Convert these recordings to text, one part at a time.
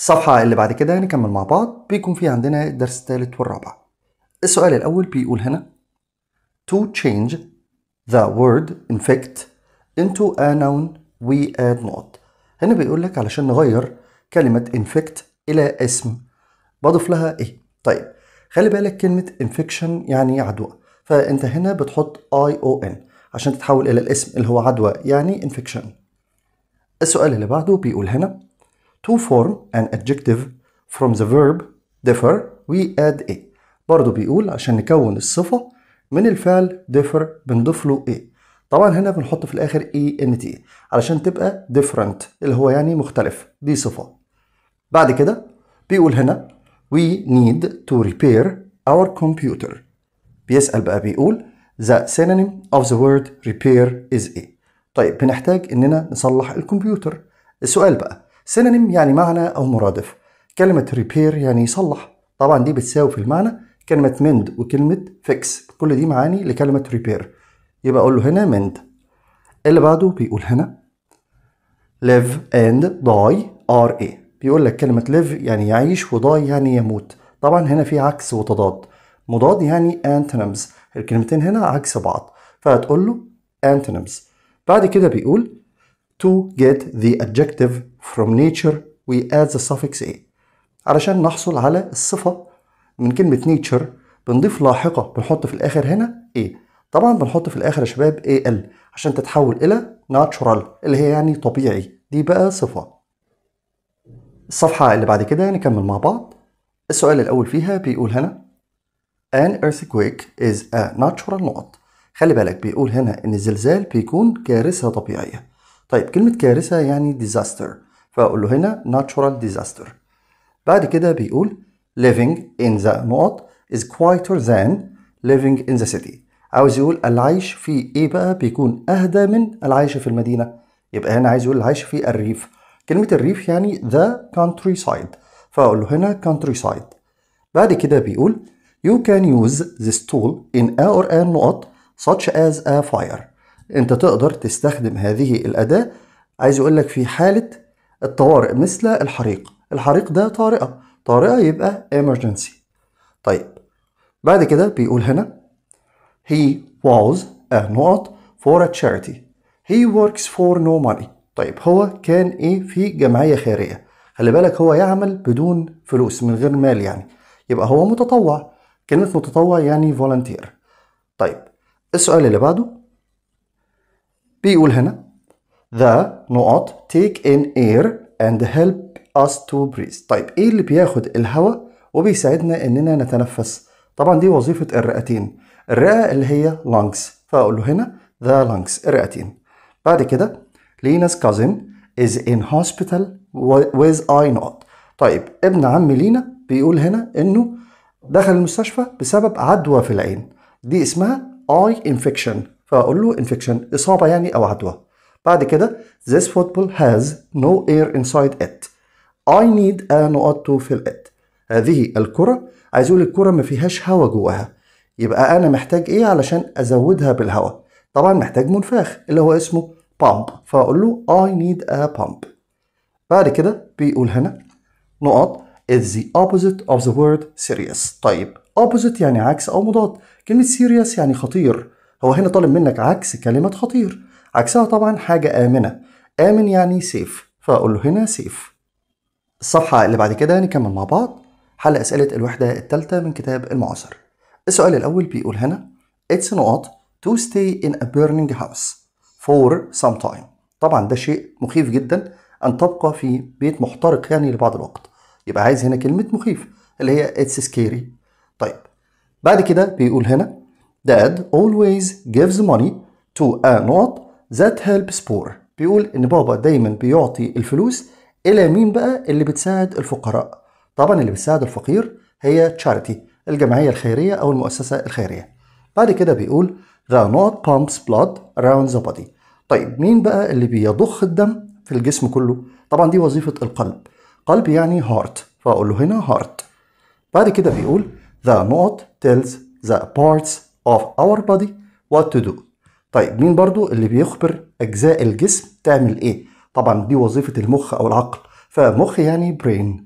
الصفحة اللي بعد كده هنكمل مع بعض بيكون في عندنا الدرس الثالث والرابع السؤال الأول بيقول هنا to change the word infect into a noun we add not هنا بيقول لك علشان نغير كلمة infect إلى اسم بضيف لها إيه طيب خلي بالك كلمة infection يعني عدوى فأنت هنا بتحط I O N عشان تتحول إلى الاسم اللي هو عدوى يعني infection السؤال اللي بعده بيقول هنا to form an adjective from the verb differ we add a برضو بيقول عشان نكون الصفة من الفعل differ بنضيف له a طبعا هنا بنحط في الآخر e n t علشان تبقى different اللي هو يعني مختلف دي صفة بعد كده بيقول هنا we need to repair our computer بيسأل بقى بيقول the synonym of the word repair is a طيب بنحتاج إننا نصلح الكمبيوتر السؤال بقى سينونيم يعني معنى أو مرادف كلمة ريبير يعني يصلح طبعا دي بتساوي في المعنى كلمة مند وكلمة فيكس كل دي معاني لكلمة ريبير يبقى أقول له هنا مند اللي بعده بيقول هنا live and die are a بيقول لك كلمة live يعني يعيش die يعني يموت طبعا هنا في عكس وتضاد مضاد يعني antonyms الكلمتين هنا عكس بعض فهتقول له antonyms بعد كده بيقول to get the adjective from nature we add the suffix a علشان نحصل على الصفة من كلمة nature بنضيف لاحقة بنحط في الآخر هنا a طبعا بنحط في الآخر يا شباب al عشان تتحول إلى natural اللي هي يعني طبيعي دي بقى صفة الصفحة اللي بعد كده نكمل مع بعض السؤال الأول فيها بيقول هنا an earthquake is a natural note خلي بالك بيقول هنا إن الزلزال بيكون كارثة طبيعية طيب كلمة كارثة يعني disaster فأقول له هنا natural disaster بعد كده بيقول living in the نقط is quieter than living in the city عاوز يقول العيش في ايه بقى بيكون اهدى من العيش في المدينة يبقى هنا عايز يقول العيش في الريف كلمة الريف يعني the countryside فأقول له هنا countryside بعد كده بيقول You can use this tool in a or a نقط such as a fire انت تقدر تستخدم هذه الاداه عايز اقول لك في حاله الطوارئ مثل الحريق الحريق ده طارئه طارئه يبقى emergency طيب بعد كده بيقول هنا he was a نقط for a charity he works for no money طيب هو كان ايه في جمعيه خيريه خلي بالك هو يعمل بدون فلوس من غير مال يعني يبقى هو متطوع كلمه متطوع يعني volunteer طيب السؤال اللي بعده بيقول هنا the نقط take in air and help us to breathe طيب ايه اللي بياخد الهواء وبيساعدنا اننا نتنفس طبعا دي وظيفة الرئتين الرئة اللي هي lungs فأقول له هنا the lungs الرئتين بعد كده لينا's cousin is in hospital with eye not طيب ابن عم لينا بيقول هنا انه دخل المستشفى بسبب عدوى في العين دي اسمها eye infection فاقول له انفكشن اصابه يعني او عدوى بعد كده this football has no air inside it I need a نقط to fill it هذه الكرة عايز يقول الكرة ما فيهاش هوا جواها يبقى أنا محتاج إيه علشان أزودها بالهوا طبعا محتاج منفاخ اللي هو اسمه pump فأقول له I need a pump بعد كده بيقول هنا نقط is the opposite of the word serious طيب opposite يعني عكس أو مضاد كلمة serious يعني خطير هو هنا طالب منك عكس كلمة خطير عكسها طبعا حاجة آمنة آمن يعني سيف فأقول له هنا سيف الصفحة اللي بعد كده نكمل مع بعض حل أسئلة الوحدة الثالثة من كتاب المعاصر السؤال الأول بيقول هنا It's not to stay in a burning house for some time طبعا ده شيء مخيف جدا أن تبقى في بيت محترق يعني لبعض الوقت يبقى عايز هنا كلمة مخيف اللي هي It's scary طيب بعد كده بيقول هنا Dad always gives money to a not that helps poor بيقول إن بابا دايما بيعطي الفلوس إلى مين بقى اللي بتساعد الفقراء طبعا اللي بتساعد الفقير هي charity الجمعية الخيرية أو المؤسسة الخيرية بعد كده بيقول the knot pumps blood around the body طيب مين بقى اللي بيضخ الدم في الجسم كله طبعا دي وظيفة القلب قلب يعني heart فأقول له هنا heart بعد كده بيقول the knot tells the parts of our body what to do طيب مين برضو اللي بيخبر أجزاء الجسم تعمل إيه طبعا دي وظيفة المخ أو العقل فمخ يعني brain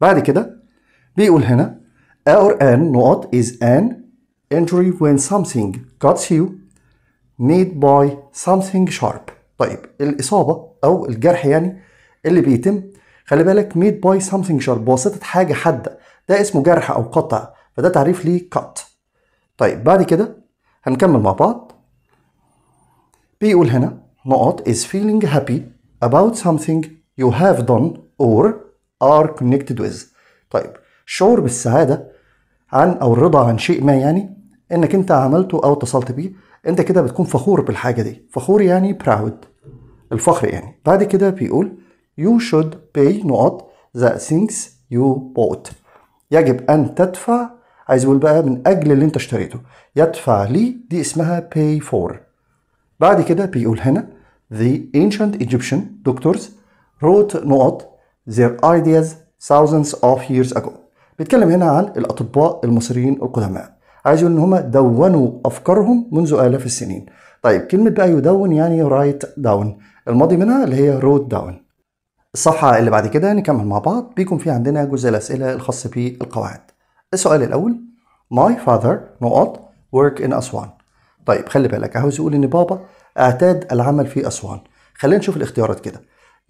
بعد كده بيقول هنا our an نقط is an injury when something cuts you made by something sharp طيب الإصابة أو الجرح يعني اللي بيتم خلي بالك made by something sharp بواسطة حاجة حادة ده اسمه جرح أو قطع فده تعريف ليه cut طيب بعد كده هنكمل مع بعض بيقول هنا نقط is feeling happy about something you have done or are connected with طيب الشعور بالسعادة عن أو الرضا عن شيء ما يعني إنك أنت عملته أو اتصلت بيه أنت كده بتكون فخور بالحاجة دي فخور يعني proud الفخر يعني بعد كده بيقول you should pay نقط the things you bought يجب أن تدفع عايز يقول بقى من اجل اللي انت اشتريته يدفع لي دي اسمها pay for بعد كده بيقول هنا the ancient Egyptian doctors wrote نقط their ideas thousands of years ago بيتكلم هنا عن الاطباء المصريين القدماء عايز يقول ان هم دونوا افكارهم منذ الاف السنين طيب كلمه بقى يدون يعني write down الماضي منها اللي هي wrote down الصفحه اللي بعد كده نكمل مع بعض بيكون في عندنا جزء الاسئله الخاص بالقواعد السؤال الأول My father نقط work in أسوان طيب خلي بالك عاوز يقول إن بابا اعتاد العمل في أسوان خلينا نشوف الاختيارات كده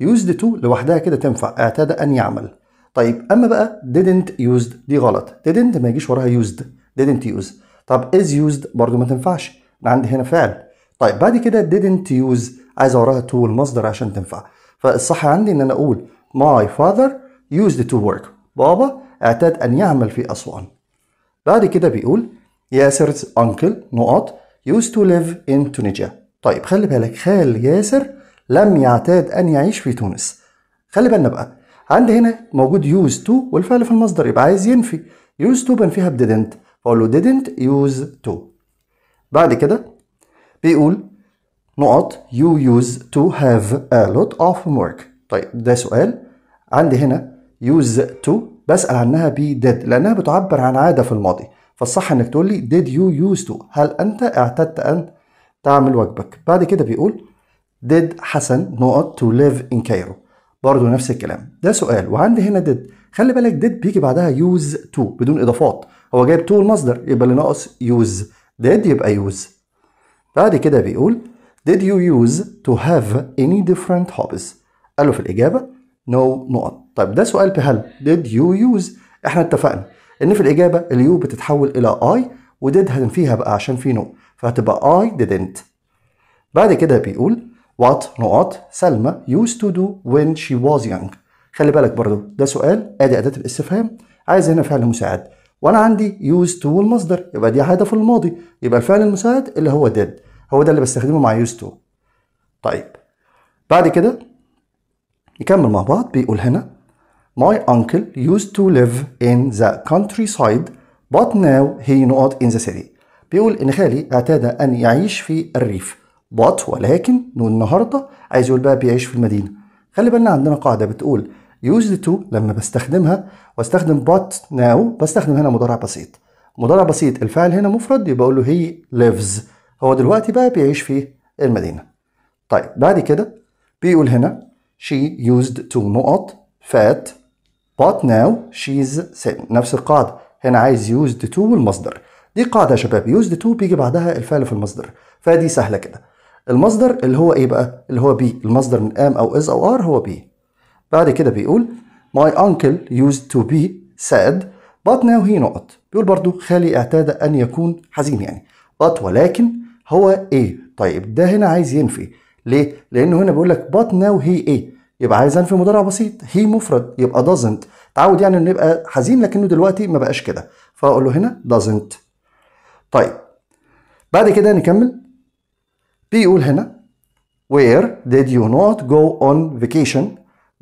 used to لوحدها كده تنفع اعتاد أن يعمل طيب أما بقى didn't used دي غلط didn't ما يجيش وراها used didn't use طب is used برضو ما تنفعش أنا عندي هنا فعل طيب بعد كده didn't use عايز وراها to المصدر عشان تنفع فالصح عندي إن أنا أقول my father used to work بابا اعتاد أن يعمل في أسوان بعد كده بيقول ياسر's uncle نقط used to live in Tunisia طيب خلي بالك خال ياسر لم يعتاد أن يعيش في تونس خلي بالنا بقى عندي هنا موجود used to والفعل في المصدر يبقى عايز ينفي used to بنفيها ب didn't فأقول له didn't use to بعد كده بيقول نقط you use to have a lot of work طيب ده سؤال عندي هنا use to بسأل عنها بـ did لأنها بتعبر عن عادة في الماضي فالصح إنك تقول لي did you used to هل أنت اعتدت أن تعمل واجبك بعد كده بيقول did حسن نقط to live in Cairo برضه نفس الكلام ده سؤال وعندي هنا did خلي بالك did بيجي بعدها use to بدون إضافات هو جايب to المصدر يبقى اللي ناقص use did يبقى use بعد كده بيقول did you use to have any different hobbies قالوا في الإجابة no نقط طيب ده سؤال بهل did you use احنا اتفقنا ان في الاجابه اليو بتتحول الى اي وديد هنفيها بقى عشان في نو فهتبقى اي didn't بعد كده بيقول what نقط سلمى used to do when she was young خلي بالك برضو ده سؤال ادي اداه الاستفهام عايز هنا فعل مساعد وانا عندي used to المصدر يبقى دي حاجه في الماضي يبقى الفعل المساعد اللي هو did هو ده اللي بستخدمه مع used to طيب بعد كده نكمل مع بعض بيقول هنا My uncle used to live in the countryside but now he not in the city. بيقول إن خالي اعتاد أن يعيش في الريف but ولكن نقول النهاردة عايز يقول بقى بيعيش في المدينة. خلي بالنا عندنا قاعدة بتقول used to لما بستخدمها واستخدم but now بستخدم هنا مضارع بسيط. مضارع بسيط الفعل هنا مفرد يبقى أقول له he lives هو دلوقتي بقى بيعيش في المدينة. طيب بعد كده بيقول هنا she used to نقط fat but now she's sin نفس القاعدة هنا عايز used to والمصدر دي قاعدة يا شباب used to بيجي بعدها الفعل في المصدر فدي سهلة كده المصدر اللي هو ايه بقى اللي هو بي المصدر من am او is او are هو بي بعد كده بيقول my uncle used to be sad but now he not بيقول برضو خالي اعتاد ان يكون حزين يعني but ولكن هو ايه طيب ده هنا عايز ينفي ليه لانه هنا بيقول لك but now he ايه يبقى عايز انفي مضارع بسيط هي مفرد يبقى doesn't تعود يعني انه يبقى حزين لكنه دلوقتي ما بقاش كده فاقول له هنا doesn't طيب بعد كده نكمل بيقول هنا where did you not go on vacation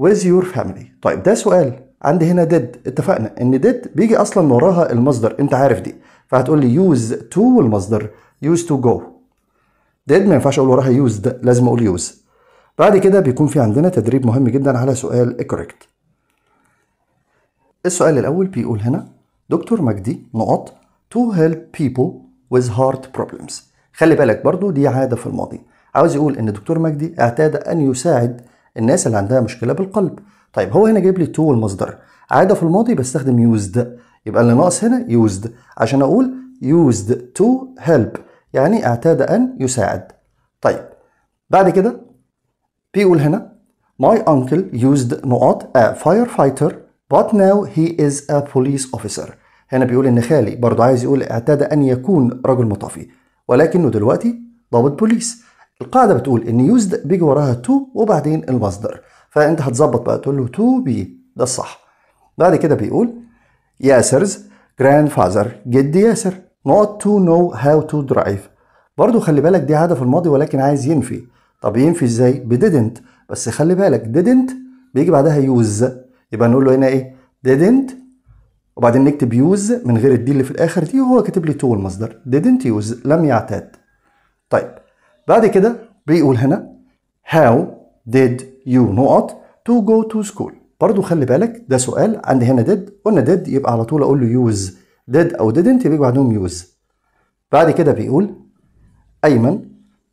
with your family طيب ده سؤال عندي هنا did اتفقنا ان did بيجي اصلا وراها المصدر انت عارف دي فهتقول لي use to المصدر use to go did ما ينفعش اقول وراها used لازم اقول use بعد كده بيكون في عندنا تدريب مهم جدا على سؤال correct السؤال الأول بيقول هنا دكتور مجدي نقط to help people with heart problems خلي بالك برضو دي عادة في الماضي عاوز يقول ان دكتور مجدي اعتاد ان يساعد الناس اللي عندها مشكلة بالقلب طيب هو هنا جايب لي to والمصدر عادة في الماضي بستخدم يوزد يبقى اللي ناقص هنا يوزد عشان اقول يوزد to help يعني اعتاد ان يساعد طيب بعد كده بيقول هنا My uncle used نقاط a firefighter but now he is a police officer هنا بيقول إن خالي برضه عايز يقول اعتاد أن يكون رجل مطافي ولكنه دلوقتي ضابط بوليس القاعدة بتقول إن used بيجي وراها to وبعدين المصدر فأنت هتظبط بقى تقول له to be ده الصح بعد كده بيقول ياسرز grandfather جد ياسر not to know how to drive برضه خلي بالك دي عادة في الماضي ولكن عايز ينفي طب ينفي ازاي بديدنت بس خلي بالك ديدنت بيجي بعدها يوز يبقى نقول له هنا ايه ديدنت وبعدين نكتب يوز من غير الدي اللي في الاخر دي وهو كاتب لي تو المصدر ديدنت يوز لم يعتاد طيب بعد كده بيقول هنا هاو ديد يو نقط تو جو تو سكول برضه خلي بالك ده سؤال عندي هنا ديد قلنا ديد يبقى على طول اقول له يوز ديد او ديدنت بيجي بعدهم يوز بعد كده بيقول ايمن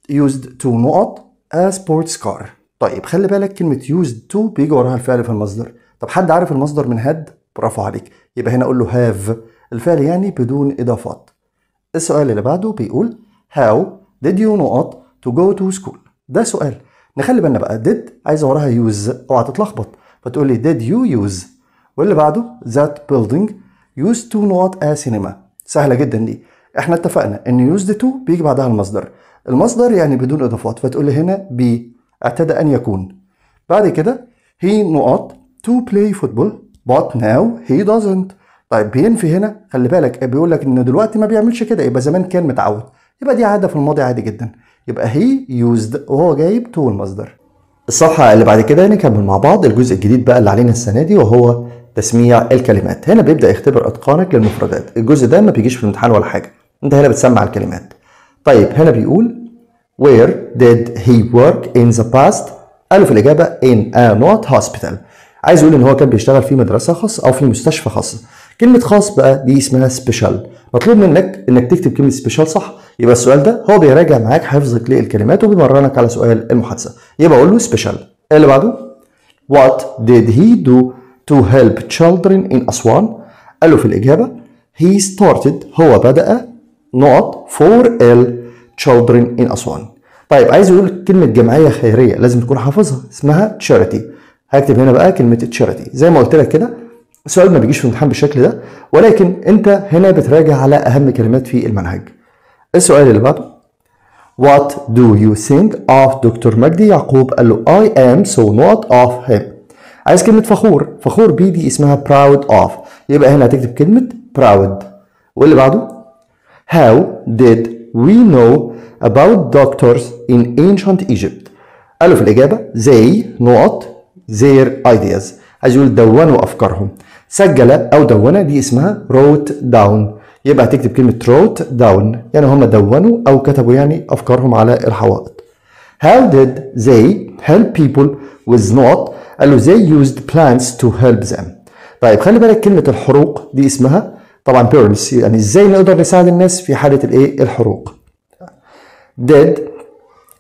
يوزد تو نقط a sports car طيب خلي بالك كلمة used to بيجي وراها الفعل في المصدر طب حد عارف المصدر من had برافو عليك يبقى هنا اقول له have الفعل يعني بدون اضافات السؤال اللي بعده بيقول how did you know to go to school ده سؤال نخلي بالنا بقى did عايزه وراها use اوعى تتلخبط فتقول لي did you use واللي بعده that building used to not a cinema سهله جدا دي احنا اتفقنا ان يوزد تو بيجي بعدها المصدر المصدر يعني بدون اضافات فتقول لي هنا بي اعتدى ان يكون بعد كده هي نقاط تو بلاي فوتبول بوت ناو هي doesn't طيب بينفي هنا خلي بالك بيقول لك ان دلوقتي ما بيعملش كده يبقى زمان كان متعود يبقى دي عاده في الماضي عادي جدا يبقى هي يوزد وهو جايب تو المصدر الصفحه اللي بعد كده نكمل مع بعض الجزء الجديد بقى اللي علينا السنه دي وهو تسميع الكلمات هنا بيبدا يختبر اتقانك للمفردات الجزء ده ما بيجيش في الامتحان ولا حاجه انت هنا بتسمع الكلمات طيب هنا بيقول where did he work in the past قالوا في الاجابه in a not hospital عايز يقول ان هو كان بيشتغل في مدرسه خاصه او في مستشفى خاصه كلمه خاص بقى دي اسمها سبيشال مطلوب منك انك تكتب كلمه سبيشال صح يبقى السؤال ده هو بيراجع معاك حفظك للكلمات وبيمرنك على سؤال المحادثه يبقى اقول له سبيشال اللي بعده what did he do to help children in Aswan قالوا في الاجابه he started هو بدأ نقط for all children in Aswan طيب عايز يقول كلمة جمعية خيرية لازم تكون حافظها اسمها charity هكتب هنا بقى كلمة charity زي ما قلت لك كده السؤال ما بيجيش في الامتحان بالشكل ده ولكن انت هنا بتراجع على اهم كلمات في المنهج السؤال اللي بعده What do you think of Dr. مجدي يعقوب قال له I am so not of him عايز كلمة فخور فخور بيه دي اسمها proud of يبقى هنا هتكتب كلمة proud واللي بعده How did we know about doctors in ancient Egypt? قالوا في الإجابة they نقط their ideas عايز يقول دونوا أفكارهم سجل أو دون دي اسمها wrote down يبقى هتكتب كلمة wrote down يعني هم دونوا أو كتبوا يعني أفكارهم على الحوائط How did they help people with not قالوا they used plants to help them طيب خلي بالك كلمة الحروق دي اسمها طبعا بيرلز يعني ازاي نقدر نساعد الناس في حاله الايه الحروق ديد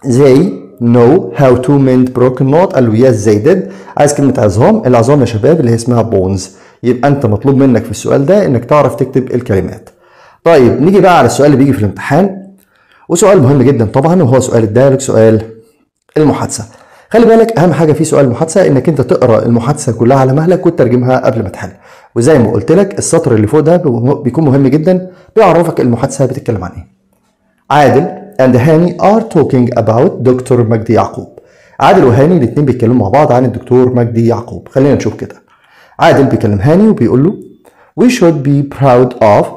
زي نو هاو تو mend بروكن نوت قال له yes they عايز كلمه عظام العظام يا شباب اللي هي اسمها بونز يبقى انت مطلوب منك في السؤال ده انك تعرف تكتب الكلمات طيب نيجي بقى على السؤال اللي بيجي في الامتحان وسؤال مهم جدا طبعا وهو سؤال الدايركت سؤال المحادثه خلي بالك اهم حاجه في سؤال المحادثه انك انت تقرا المحادثه كلها على مهلك وتترجمها قبل ما تحل وزي ما قلت لك السطر اللي فوق ده بيكون مهم جدا بيعرفك المحادثه بتتكلم عن ايه عادل اند هاني ار توكينج اباوت دكتور مجدي يعقوب عادل وهاني الاثنين بيتكلموا مع بعض عن الدكتور مجدي يعقوب خلينا نشوف كده عادل بيكلم هاني وبيقول له وي شود بي براود اوف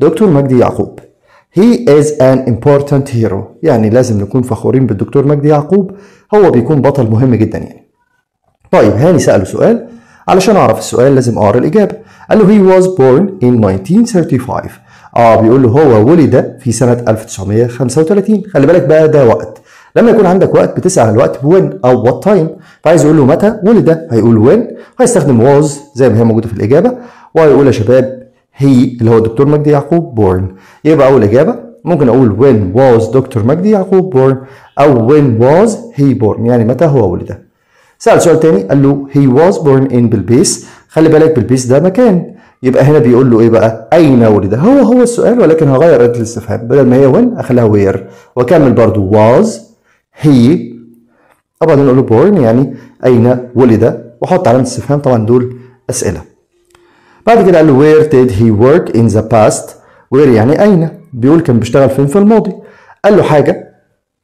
دكتور مجدي يعقوب هي از ان امبورتنت هيرو يعني لازم نكون فخورين بالدكتور مجدي يعقوب هو بيكون بطل مهم جدا يعني طيب هاني سأله سؤال علشان أعرف السؤال لازم أقرأ الإجابة قال له هي واز بورن ان 1935 اه بيقول له هو ولد في سنة 1935 خلي بالك بقى ده وقت لما يكون عندك وقت بتسأل عن الوقت بوين أو وات تايم فعايز يقول له متى ولد هيقول وين هيستخدم واز زي ما هي موجودة في الإجابة وهيقول يا شباب هي اللي هو الدكتور مجدي يعقوب بورن يبقى أول إجابة ممكن أقول when was دكتور مجدي يعقوب بورن أو when was he born يعني متى هو ولد سأل سؤال تاني قال له he was born in بلبيس خلي بالك بالبيس ده مكان يبقى هنا بيقول له ايه بقى اين ولد هو هو السؤال ولكن هغير اداه الاستفهام بدل ما هي وين اخليها وير واكمل برضو واز هي طبعا نقول له بورن يعني اين ولد واحط علامه استفهام طبعا دول اسئله بعد كده قال له وير ديد هي ورك ان ذا باست وير يعني اين بيقول كان بيشتغل فين في الماضي قال له حاجه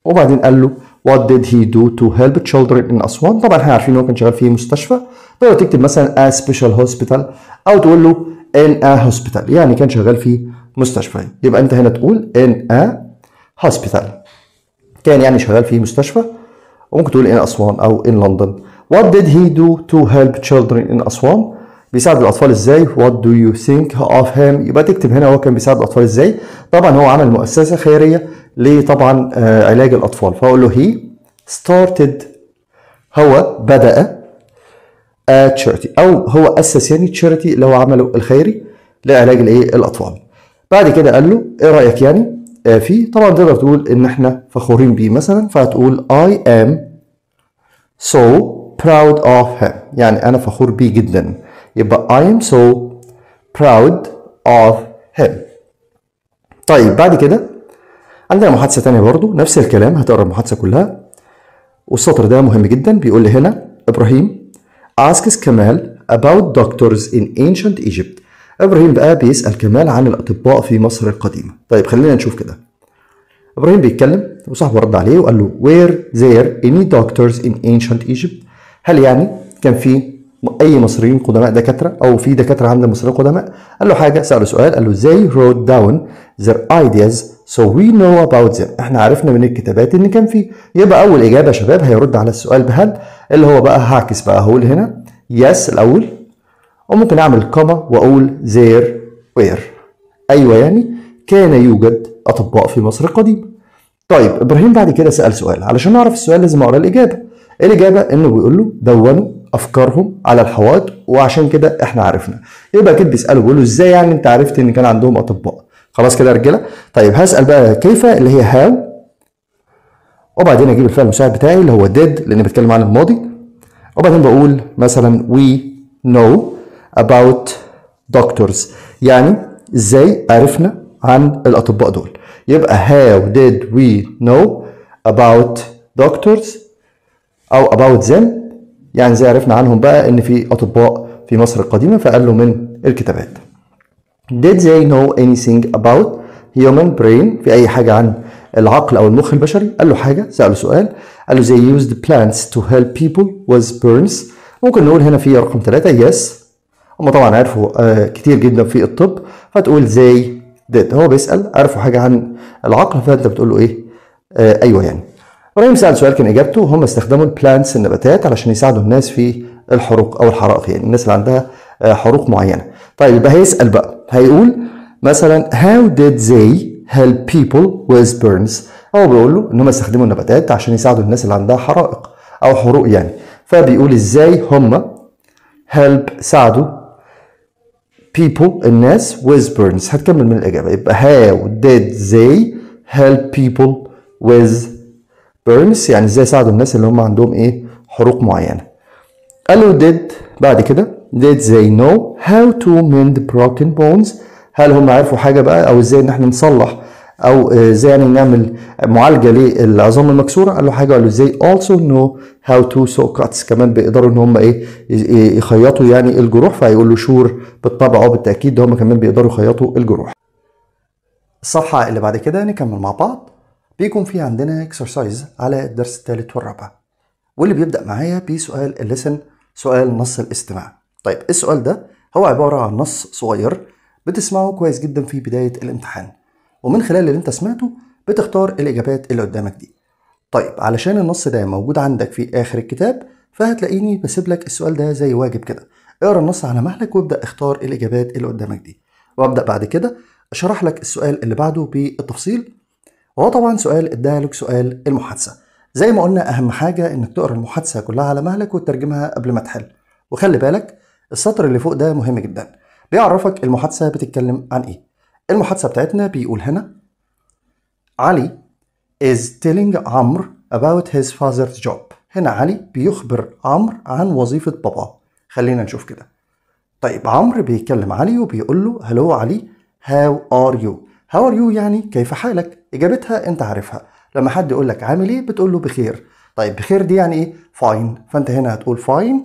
وبعدين قال له وات ديد هي دو تو هيلب تشيلدرن ان اسوان طبعا احنا عارفين ان هو كان شغال في مستشفى تقدر تكتب مثلا ا سبيشال هوسبيتال او تقول له ان ا هوسبيتال يعني كان شغال في مستشفى يبقى انت هنا تقول ان ا هوسبيتال كان يعني شغال في مستشفى وممكن تقول ان اسوان او ان لندن وات ديد هي دو تو هيلب تشيلدرن ان اسوان بيساعد الاطفال ازاي وات دو يو ثينك اوف هيم يبقى تكتب هنا هو كان بيساعد الاطفال ازاي طبعا هو عمل مؤسسه خيريه لطبعا آه، علاج الاطفال فاقول له هي ستارتد هو بدا تشيرتي او هو اسس يعني تشيرتي اللي هو عمله الخيري لعلاج الايه الاطفال بعد كده قال له ايه رايك يعني آه، فيه طبعا تقدر تقول ان احنا فخورين بيه مثلا فهتقول I am so proud of him يعني انا فخور بيه جدا يبقى I am so proud of him طيب بعد كده عندنا محادثة تانية برضو نفس الكلام هتقرا المحادثة كلها والسطر ده مهم جدا بيقول لي هنا إبراهيم asks كمال about doctors in ancient Egypt إبراهيم بقى بيسأل كمال عن الأطباء في مصر القديمة طيب خلينا نشوف كده إبراهيم بيتكلم وصاحبه رد عليه وقال له were there any doctors in ancient Egypt هل يعني كان في اي مصريين قدماء دكاتره او في دكاتره عندنا مصريين قدماء قال له حاجه ساله سؤال قال له زي رود داون زير ايدياز سو وي نو اباوت them احنا عرفنا من الكتابات ان كان في يبقى اول اجابه يا شباب هيرد على السؤال بهل اللي هو بقى هعكس بقى هقول هنا يس الاول وممكن اعمل كوما واقول زير وير ايوه يعني كان يوجد اطباء في مصر القديمه طيب ابراهيم بعد كده سال سؤال علشان اعرف السؤال لازم اقرا الاجابه الاجابه انه بيقول له دونوا افكارهم على الحوائط وعشان كده احنا عرفنا يبقى كده بيسالوا بيقولوا ازاي يعني انت عرفت ان كان عندهم اطباء خلاص كده يا رجاله طيب هسال بقى كيف اللي هي هاو وبعدين اجيب الفعل المساعد بتاعي اللي هو ديد لان بتكلم عن الماضي وبعدين بقول مثلا وي نو اباوت دكتورز يعني ازاي عرفنا عن الاطباء دول يبقى هاو ديد وي نو اباوت دكتورز او اباوت ذم يعني زي عرفنا عنهم بقى ان في اطباء في مصر القديمه فقالوا من الكتابات did they know anything about human brain في اي حاجه عن العقل او المخ البشري قال له حاجه ساله سؤال قال له they used plants to help people with burns ممكن نقول هنا في رقم ثلاثة yes هم طبعا عرفوا آه، كتير جدا في الطب فتقول زي did هو بيسأل عرفوا حاجة عن العقل فأنت بتقول له إيه آه، أيوه يعني ابراهيم سال سؤال كان اجابته هم استخدموا البلانتس النباتات علشان يساعدوا الناس في الحروق او الحرائق يعني الناس اللي عندها آه، حروق معينه طيب يبقى هيسال بقى هيقول مثلا هاو ديد زي هيلب بيبول ويز بيرنز هو بيقول له ان هم استخدموا النباتات عشان يساعدوا الناس اللي عندها حرائق او حروق يعني فبيقول ازاي هم هيلب ساعدوا people الناس with burns هتكمل من الاجابه يبقى how did they help people with بيرمس يعني ازاي ساعدوا الناس اللي هم عندهم ايه حروق معينه قالوا did بعد كده did they know how to mend broken bones هل هم عرفوا حاجه بقى او ازاي ان احنا نصلح او ازاي يعني نعمل معالجه للعظام المكسوره قالوا حاجه قالوا ازاي also know how to sew cuts كمان بيقدروا ان هم ايه يخيطوا يعني الجروح له شور بالطبع او بالتاكيد هم كمان بيقدروا يخيطوا الجروح الصفحه اللي بعد كده نكمل مع بعض بيكون في عندنا اكسرسايز على الدرس الثالث والرابع واللي بيبدا معايا بسؤال الليسن سؤال نص الاستماع طيب السؤال ده هو عباره عن نص صغير بتسمعه كويس جدا في بدايه الامتحان ومن خلال اللي انت سمعته بتختار الاجابات اللي قدامك دي طيب علشان النص ده موجود عندك في اخر الكتاب فهتلاقيني بسيب لك السؤال ده زي واجب كده اقرا النص على مهلك وابدا اختار الاجابات اللي قدامك دي وابدا بعد كده اشرح لك السؤال اللي بعده بالتفصيل وهو طبعا سؤال لك سؤال المحادثه زي ما قلنا اهم حاجه انك تقرا المحادثه كلها على مهلك وتترجمها قبل ما تحل وخلي بالك السطر اللي فوق ده مهم جدا بيعرفك المحادثه بتتكلم عن ايه المحادثه بتاعتنا بيقول هنا علي is telling عمرو about his father's job هنا علي بيخبر عمرو عن وظيفه باباه خلينا نشوف كده طيب عمرو بيكلم علي وبيقول له هلو علي هاو ار يو هاو ار يو يعني كيف حالك اجابتها انت عارفها لما حد يقول لك عامل ايه بتقول له بخير طيب بخير دي يعني ايه فاين فانت هنا هتقول فاين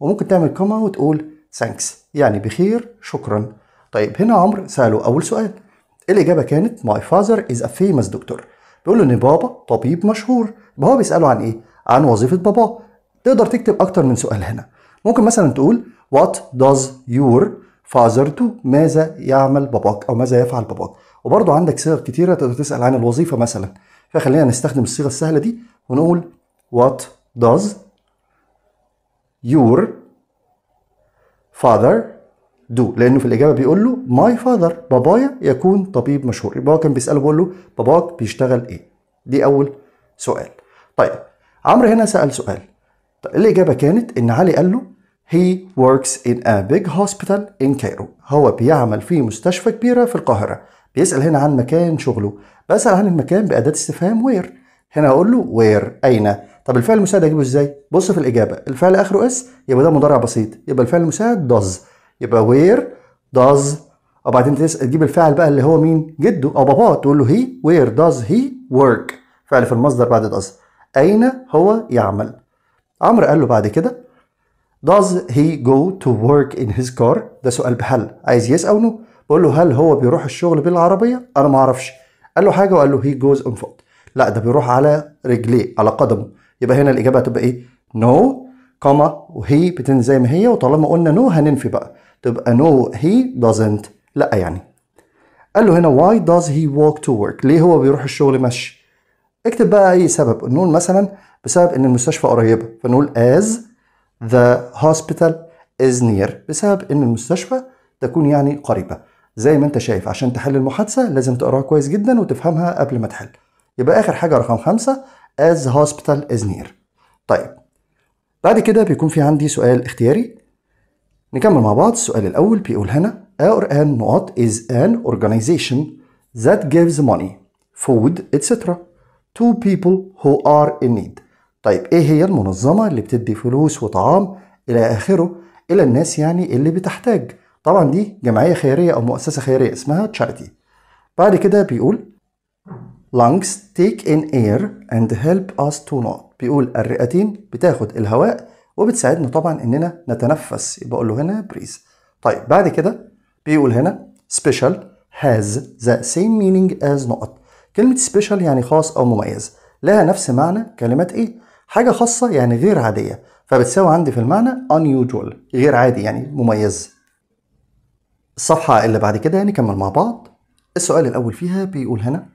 وممكن تعمل كوما وتقول ثانكس يعني بخير شكرا طيب هنا عمر ساله اول سؤال إيه الاجابه كانت ماي فاذر از ا فيمس دكتور بيقول له ان بابا طبيب مشهور هو بيساله عن ايه عن وظيفه باباه تقدر تكتب اكتر من سؤال هنا ممكن مثلا تقول what does your father تو ماذا يعمل باباك او ماذا يفعل باباك وبرضه عندك صيغ كتيرة تقدر تسأل عن الوظيفة مثلا فخلينا نستخدم الصيغة السهلة دي ونقول what does your father do لأنه في الإجابة بيقول له my father بابايا يكون طبيب مشهور يبقى هو كان بيسأله بيقول له باباك بيشتغل إيه دي أول سؤال طيب عمرو هنا سأل سؤال طيب الإجابة كانت إن علي قال له he works in a big hospital in Cairo هو بيعمل في مستشفى كبيرة في القاهرة بيسال هنا عن مكان شغله بسال عن المكان باداه استفهام وير هنا هقول له وير اين طب الفعل المساعد اجيبه ازاي بص في الاجابه الفعل اخره اس يبقى ده مضارع بسيط يبقى الفعل المساعد does يبقى وير does وبعدين تجيب الفعل بقى اللي هو مين جده او باباه تقول له هي وير does he work فعل في المصدر بعد does اين هو يعمل عمرو قال له بعد كده does he go to work in his car ده سؤال بحل عايز yes او no بقول له هل هو بيروح الشغل بالعربيه انا ما اعرفش قال له حاجه وقال له هي جوز اون فوت لا ده بيروح على رجليه على قدمه يبقى هنا الاجابه هتبقى ايه نو no, كما وهي بتن زي ما هي وطالما قلنا نو هننفي بقى تبقى نو هي دازنت لا يعني قال له هنا واي داز هي walk to work ليه هو بيروح الشغل مشي اكتب بقى اي سبب نقول مثلا بسبب ان المستشفى قريبه فنقول as the hospital is near بسبب ان المستشفى تكون يعني قريبه زي ما انت شايف عشان تحل المحادثه لازم تقراها كويس جدا وتفهمها قبل ما تحل يبقى اخر حاجه رقم خمسة as hospital is near طيب بعد كده بيكون في عندي سؤال اختياري نكمل مع بعض السؤال الاول بيقول هنا our an not is an organization that gives money food etc to people who are in need طيب ايه هي المنظمه اللي بتدي فلوس وطعام الى اخره الى الناس يعني اللي بتحتاج طبعا دي جمعية خيرية أو مؤسسة خيرية اسمها تشاريتي بعد كده بيقول lungs take in air and help us to not بيقول الرئتين بتاخد الهواء وبتساعدنا طبعا اننا نتنفس يبقى له هنا بريز طيب بعد كده بيقول هنا special has the same meaning as not كلمة special يعني خاص أو مميز لها نفس معنى كلمة إيه حاجة خاصة يعني غير عادية فبتساوي عندي في المعنى unusual غير عادي يعني مميز الصفحة اللي بعد كده نكمل يعني مع بعض السؤال الأول فيها بيقول هنا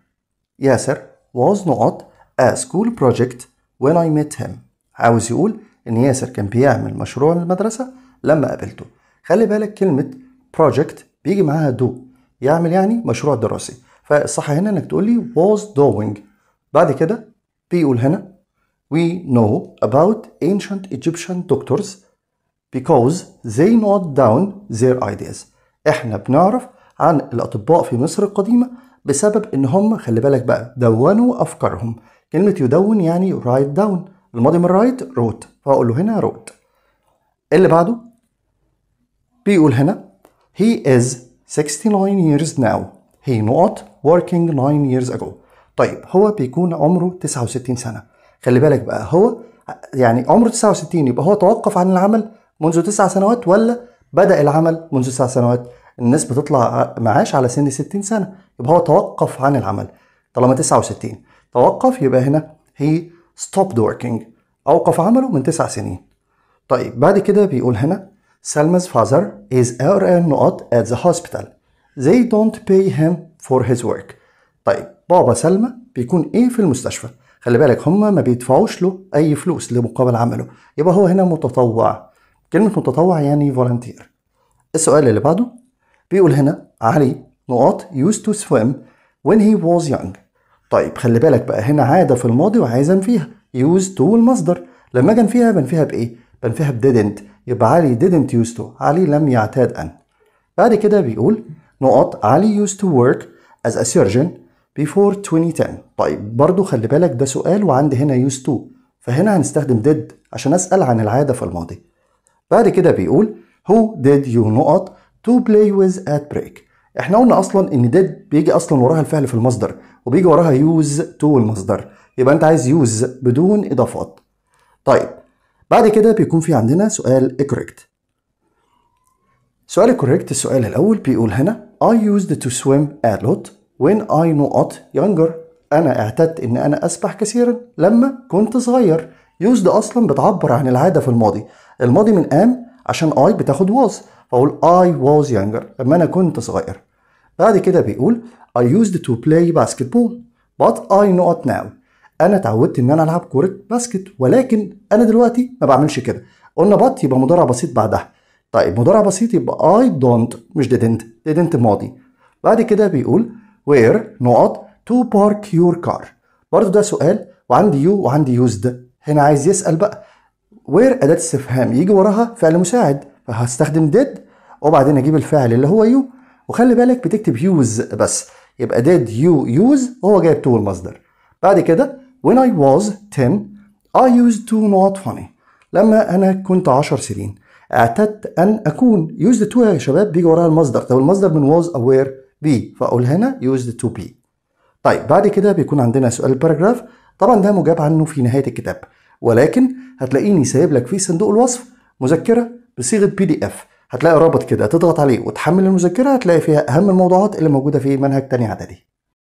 ياسر was not a school project when I met him عاوز يقول إن ياسر كان بيعمل مشروع للمدرسة لما قابلته خلي بالك كلمة project بيجي معاها دو يعمل يعني مشروع دراسي فالصح هنا إنك تقول لي was doing بعد كده بيقول هنا We know about ancient Egyptian doctors because they note down their ideas احنا بنعرف عن الاطباء في مصر القديمه بسبب ان هم خلي بالك بقى دونوا افكارهم كلمه يدون يعني رايت داون الماضي من رايت روت فاقول له هنا روت اللي بعده بيقول هنا he is 69 years now he not working 9 years ago طيب هو بيكون عمره 69 سنه خلي بالك بقى هو يعني عمره 69 يبقى هو توقف عن العمل منذ 9 سنوات ولا بدأ العمل منذ تسع سنوات الناس بتطلع معاش على سن 60 سنة يبقى هو توقف عن العمل طالما 69 توقف يبقى هنا هي ستوب working أوقف عمله من تسع سنين طيب بعد كده بيقول هنا فازر father is ان not at the hospital they don't pay him for his work طيب بابا سلمى بيكون ايه في المستشفى خلي بالك هما ما بيدفعوش له اي فلوس لمقابل عمله يبقى هو هنا متطوع كلمة متطوع يعني فولنتير السؤال اللي بعده بيقول هنا علي نقاط used to swim when he was young طيب خلي بالك بقى هنا عادة في الماضي وعايز فيها used to المصدر لما كان فيها بنفيها بإيه؟ بنفيها ب didn't يبقى علي didn't used to علي لم يعتاد أن بعد كده بيقول نقاط علي used to work as a surgeon before 2010 طيب برضو خلي بالك ده سؤال وعندي هنا used to فهنا هنستخدم did عشان أسأل عن العادة في الماضي بعد كده بيقول هو did you نقط to play with at break احنا قلنا اصلا ان did بيجي اصلا وراها الفعل في المصدر وبيجي وراها use to المصدر يبقى انت عايز use بدون اضافات طيب بعد كده بيكون في عندنا سؤال كوريكت سؤال كوريكت السؤال الاول بيقول هنا I used to swim a lot when I not younger انا اعتدت ان انا اسبح كثيرا لما كنت صغير used اصلا بتعبر عن العاده في الماضي الماضي من ام عشان اي بتاخد was فاقول I was younger لما انا كنت صغير بعد كده بيقول I used to play basketball but I not now انا اتعودت ان انا العب كوره باسكت ولكن انا دلوقتي ما بعملش كده قلنا بط يبقى مضارع بسيط بعدها طيب مضارع بسيط يبقى I don't مش didn't didn't ماضي بعد كده بيقول where not to park your car برضه ده سؤال وعندي you وعندي used هنا عايز يسأل بقى وير أداة استفهام يجي وراها فعل مساعد فهستخدم did وبعدين أجيب الفعل اللي هو يو وخلي بالك بتكتب يوز بس يبقى did you use وهو جايب to المصدر بعد كده when I was 10 I used to not funny لما أنا كنت 10 سنين اعتدت أن أكون used to يا شباب بيجي وراها المصدر طب المصدر من was aware be فأقول هنا used to be طيب بعد كده بيكون عندنا سؤال الباراجراف طبعا ده مجاب عنه في نهاية الكتاب ولكن هتلاقيني سايب لك في صندوق الوصف مذكره بصيغه بي دي اف هتلاقي رابط كده تضغط عليه وتحمل المذكره هتلاقي فيها اهم الموضوعات اللي موجوده في منهج تاني اعدادي